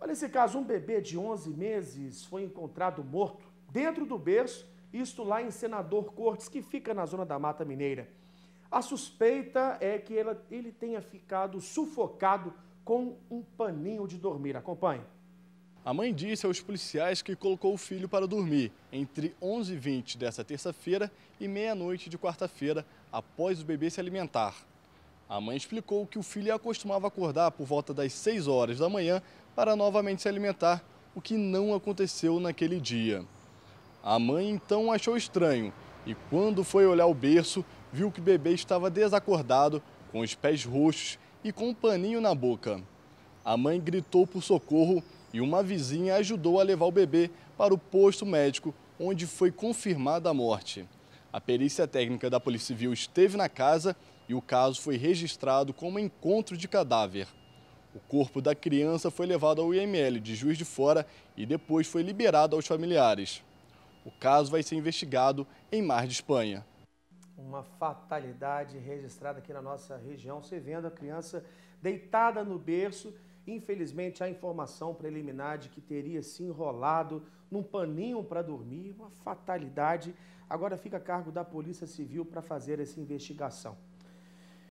Olha esse caso, um bebê de 11 meses foi encontrado morto dentro do berço, isto lá em Senador Cortes, que fica na zona da Mata Mineira. A suspeita é que ela, ele tenha ficado sufocado com um paninho de dormir. Acompanhe. A mãe disse aos policiais que colocou o filho para dormir entre 11h20 dessa terça-feira e meia-noite de quarta-feira, após o bebê se alimentar. A mãe explicou que o filho acostumava acordar por volta das 6 horas da manhã para novamente se alimentar, o que não aconteceu naquele dia. A mãe então achou estranho e, quando foi olhar o berço, viu que o bebê estava desacordado, com os pés roxos e com um paninho na boca. A mãe gritou por socorro e uma vizinha ajudou a levar o bebê para o posto médico, onde foi confirmada a morte. A perícia técnica da Polícia Civil esteve na casa e o caso foi registrado como encontro de cadáver. O corpo da criança foi levado ao IML de Juiz de Fora e depois foi liberado aos familiares. O caso vai ser investigado em Mar de Espanha. Uma fatalidade registrada aqui na nossa região. Você vendo a criança deitada no berço. Infelizmente, a informação preliminar de que teria se enrolado num paninho para dormir. Uma fatalidade. Agora fica a cargo da Polícia Civil para fazer essa investigação.